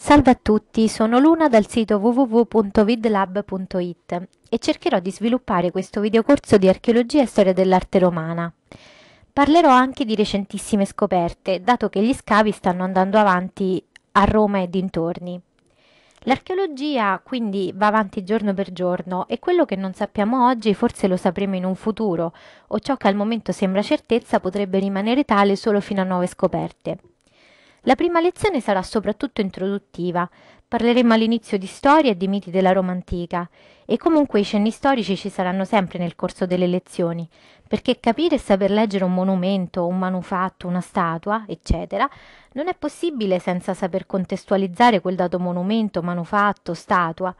Salve a tutti, sono Luna dal sito www.vidlab.it e cercherò di sviluppare questo videocorso di archeologia e storia dell'arte romana. Parlerò anche di recentissime scoperte, dato che gli scavi stanno andando avanti a Roma e dintorni. L'archeologia quindi va avanti giorno per giorno e quello che non sappiamo oggi forse lo sapremo in un futuro, o ciò che al momento sembra certezza potrebbe rimanere tale solo fino a nuove scoperte. La prima lezione sarà soprattutto introduttiva. Parleremo all'inizio di storia e di miti della Roma antica e comunque i cenni storici ci saranno sempre nel corso delle lezioni, perché capire e saper leggere un monumento, un manufatto, una statua, eccetera, non è possibile senza saper contestualizzare quel dato monumento, manufatto, statua.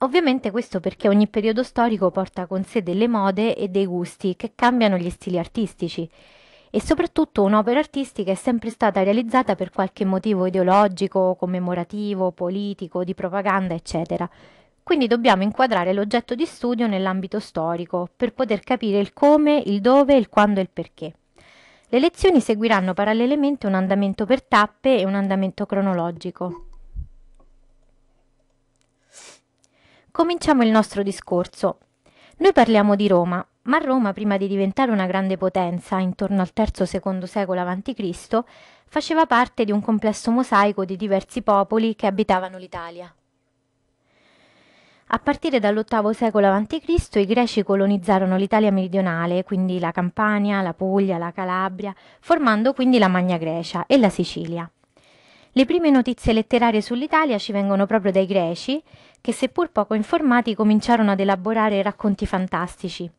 Ovviamente questo perché ogni periodo storico porta con sé delle mode e dei gusti che cambiano gli stili artistici e soprattutto un'opera artistica è sempre stata realizzata per qualche motivo ideologico, commemorativo, politico, di propaganda, eccetera. Quindi dobbiamo inquadrare l'oggetto di studio nell'ambito storico per poter capire il come, il dove, il quando e il perché. Le lezioni seguiranno parallelamente un andamento per tappe e un andamento cronologico. Cominciamo il nostro discorso. Noi parliamo di Roma, ma Roma, prima di diventare una grande potenza intorno al III-II secolo a.C., faceva parte di un complesso mosaico di diversi popoli che abitavano l'Italia. A partire dall'VIII secolo a.C. i greci colonizzarono l'Italia meridionale, quindi la Campania, la Puglia, la Calabria, formando quindi la Magna Grecia e la Sicilia. Le prime notizie letterarie sull'Italia ci vengono proprio dai greci, che seppur poco informati cominciarono ad elaborare racconti fantastici.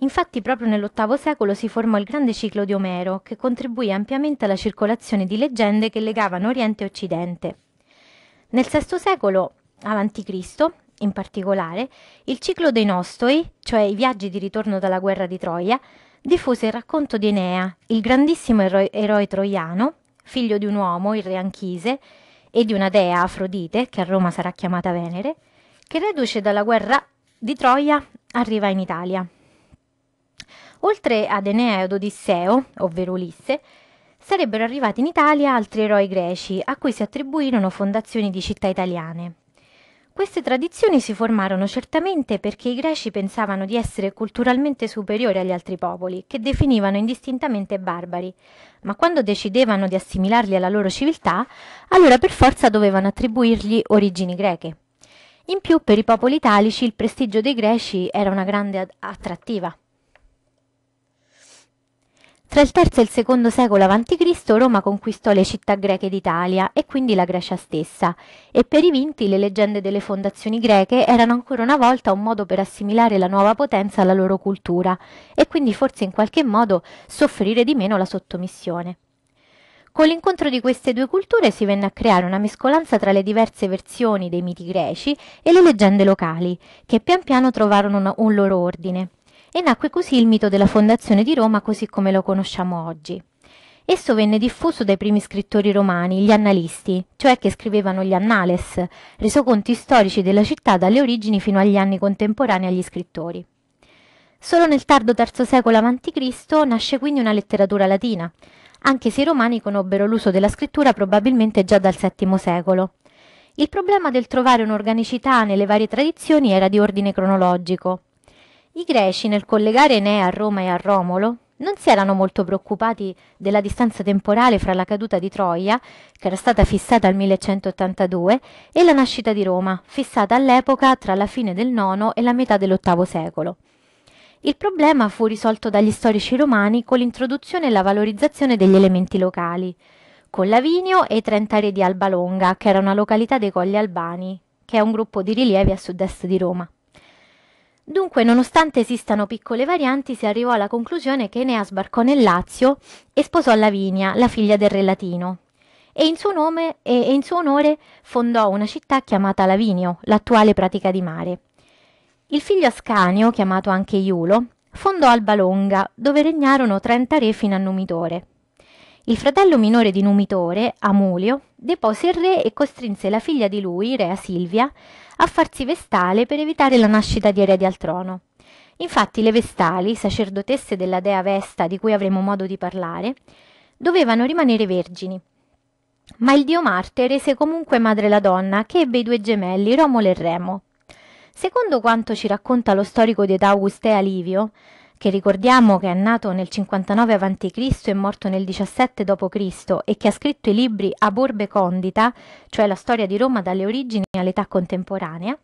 Infatti proprio nell'VIII secolo si formò il grande ciclo di Omero, che contribuì ampiamente alla circolazione di leggende che legavano Oriente e Occidente. Nel VI secolo a.C., in particolare, il ciclo dei Nostoi, cioè i viaggi di ritorno dalla guerra di Troia, diffuse il racconto di Enea, il grandissimo ero- eroe troiano, figlio di un uomo, il re Anchise, e di una dea, Afrodite, che a Roma sarà chiamata Venere, che reduce dalla guerra di Troia arriva in Italia. Oltre ad Enea ed Odisseo, ovvero Ulisse, sarebbero arrivati in Italia altri eroi greci, a cui si attribuirono fondazioni di città italiane. Queste tradizioni si formarono certamente perché i greci pensavano di essere culturalmente superiori agli altri popoli, che definivano indistintamente barbari, ma quando decidevano di assimilarli alla loro civiltà, allora per forza dovevano attribuirgli origini greche. In più, per i popoli italici il prestigio dei greci era una grande attrattiva. Tra il terzo e il secondo secolo a.C. Roma conquistò le città greche d'Italia e quindi la Grecia stessa, e per i vinti le leggende delle fondazioni greche erano ancora una volta un modo per assimilare la nuova potenza alla loro cultura e quindi forse in qualche modo soffrire di meno la sottomissione. Con l'incontro di queste due culture si venne a creare una mescolanza tra le diverse versioni dei miti greci e le leggende locali, che pian piano trovarono un loro ordine e nacque così il mito della fondazione di Roma così come lo conosciamo oggi. Esso venne diffuso dai primi scrittori romani, gli annalisti, cioè che scrivevano gli annales, resoconti storici della città dalle origini fino agli anni contemporanei agli scrittori. Solo nel tardo III secolo a.C. nasce quindi una letteratura latina, anche se i romani conobbero l'uso della scrittura probabilmente già dal VII secolo. Il problema del trovare un'organicità nelle varie tradizioni era di ordine cronologico. I greci nel collegare Enea a Roma e a Romolo non si erano molto preoccupati della distanza temporale fra la caduta di Troia, che era stata fissata al 1182, e la nascita di Roma, fissata all'epoca tra la fine del IX e la metà dell'VIII secolo. Il problema fu risolto dagli storici romani con l'introduzione e la valorizzazione degli elementi locali, con Lavinio e i trentari di Alba Longa, che era una località dei Colli Albani, che è un gruppo di rilievi a sud-est di Roma. Dunque, nonostante esistano piccole varianti, si arrivò alla conclusione che Enea sbarcò nel Lazio e sposò Lavinia, la figlia del re latino, e in suo, nome, e in suo onore fondò una città chiamata Lavinio, l'attuale pratica di mare. Il figlio Ascanio, chiamato anche Iulo, fondò Alba Longa, dove regnarono 30 re fino a Numitore. Il fratello minore di Numitore, Amulio, depose il re e costrinse la figlia di lui, rea Silvia, a farsi vestale per evitare la nascita di eredi al trono. Infatti le vestali, sacerdotesse della dea Vesta di cui avremo modo di parlare, dovevano rimanere vergini. Ma il dio Marte rese comunque madre la donna, che ebbe i due gemelli, Romolo e Remo. Secondo quanto ci racconta lo storico di età Augustea Livio, che ricordiamo che è nato nel 59 a.C. e morto nel 17 d.C. e che ha scritto i libri Aburbe Condita, cioè la storia di Roma dalle origini all'età contemporanea,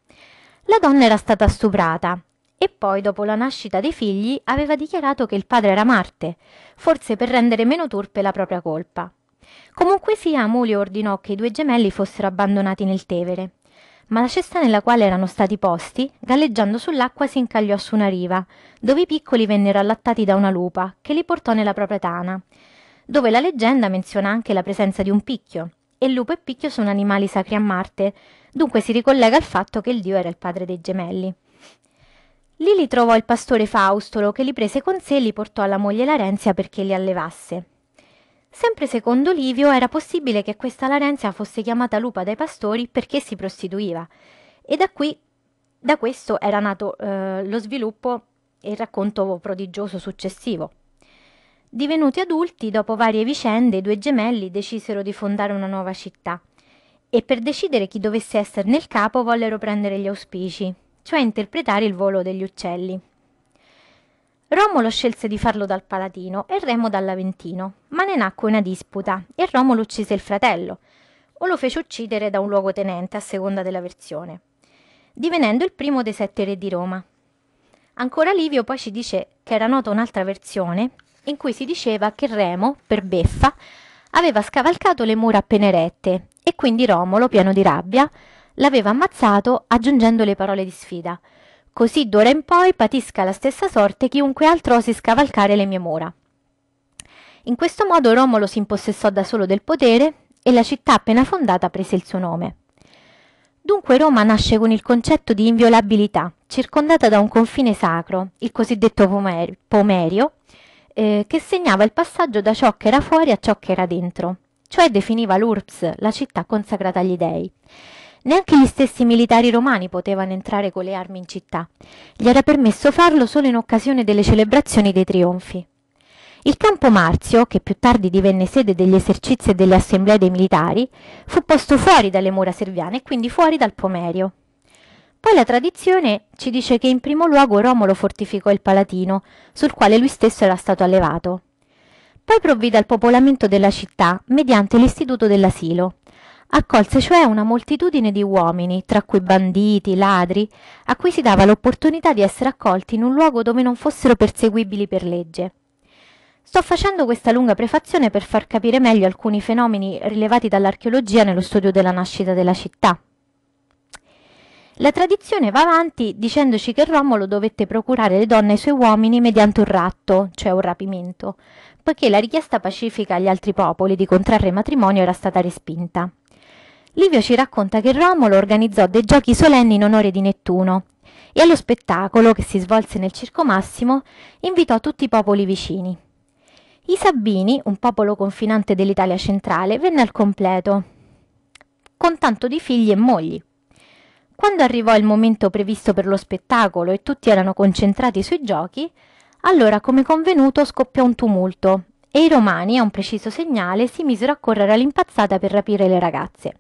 la donna era stata stuprata e poi, dopo la nascita dei figli, aveva dichiarato che il padre era Marte, forse per rendere meno turpe la propria colpa. Comunque sia, Amulio ordinò che i due gemelli fossero abbandonati nel Tevere ma la cesta nella quale erano stati posti, galleggiando sull'acqua, si incagliò su una riva, dove i piccoli vennero allattati da una lupa, che li portò nella propria tana, dove la leggenda menziona anche la presenza di un picchio, e lupo e picchio sono animali sacri a Marte, dunque si ricollega al fatto che il dio era il padre dei gemelli. Lì li trovò il pastore Faustolo, che li prese con sé e li portò alla moglie Larenzia perché li allevasse. Sempre secondo Livio era possibile che questa Larenzia fosse chiamata lupa dai pastori perché si prostituiva e da qui da questo era nato eh, lo sviluppo e il racconto prodigioso successivo. Divenuti adulti, dopo varie vicende, i due gemelli decisero di fondare una nuova città e per decidere chi dovesse esserne il capo vollero prendere gli auspici, cioè interpretare il volo degli uccelli. Romolo scelse di farlo dal Palatino e Remo dall'Aventino, ma ne nacque una disputa e Romolo uccise il fratello, o lo fece uccidere da un luogotenente a seconda della versione, divenendo il primo dei sette re di Roma. Ancora Livio poi ci dice che era nota un'altra versione in cui si diceva che Remo, per beffa, aveva scavalcato le mura appena erette e quindi Romolo, pieno di rabbia, l'aveva ammazzato aggiungendo le parole di sfida – Così d'ora in poi patisca la stessa sorte chiunque altro osi scavalcare le mie mura. In questo modo Romolo si impossessò da solo del potere e la città appena fondata prese il suo nome. Dunque Roma nasce con il concetto di inviolabilità, circondata da un confine sacro, il cosiddetto pomerio, eh, che segnava il passaggio da ciò che era fuori a ciò che era dentro, cioè definiva l'Urbs, la città consacrata agli dei. Neanche gli stessi militari romani potevano entrare con le armi in città. Gli era permesso farlo solo in occasione delle celebrazioni dei trionfi. Il campo Marzio, che più tardi divenne sede degli esercizi e delle assemblee dei militari, fu posto fuori dalle mura serviane e quindi fuori dal Pomerio. Poi la tradizione ci dice che in primo luogo Romolo fortificò il Palatino, sul quale lui stesso era stato allevato. Poi provvide al popolamento della città mediante l'istituto dell'asilo, Accolse cioè una moltitudine di uomini, tra cui banditi, ladri, a cui si dava l'opportunità di essere accolti in un luogo dove non fossero perseguibili per legge. Sto facendo questa lunga prefazione per far capire meglio alcuni fenomeni rilevati dall'archeologia nello studio della nascita della città. La tradizione va avanti dicendoci che Romolo dovette procurare le donne ai suoi uomini mediante un ratto, cioè un rapimento, poiché la richiesta pacifica agli altri popoli di contrarre matrimonio era stata respinta. Livio ci racconta che Romolo organizzò dei giochi solenni in onore di Nettuno e allo spettacolo che si svolse nel Circo Massimo invitò tutti i popoli vicini. I Sabini, un popolo confinante dell'Italia centrale, venne al completo, con tanto di figli e mogli. Quando arrivò il momento previsto per lo spettacolo e tutti erano concentrati sui giochi, allora, come convenuto, scoppiò un tumulto e i romani, a un preciso segnale, si misero a correre all'impazzata per rapire le ragazze.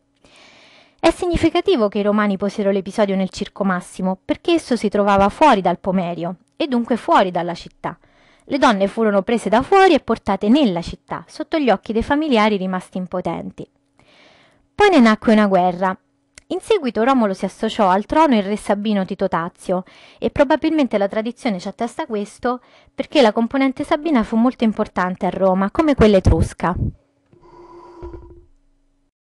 È significativo che i romani posero l'episodio nel Circo Massimo, perché esso si trovava fuori dal pomerio, e dunque fuori dalla città. Le donne furono prese da fuori e portate nella città, sotto gli occhi dei familiari rimasti impotenti. Poi ne nacque una guerra. In seguito Romolo si associò al trono il re Sabino Tito Tazio e probabilmente la tradizione ci attesta questo perché la componente sabina fu molto importante a Roma, come quella etrusca.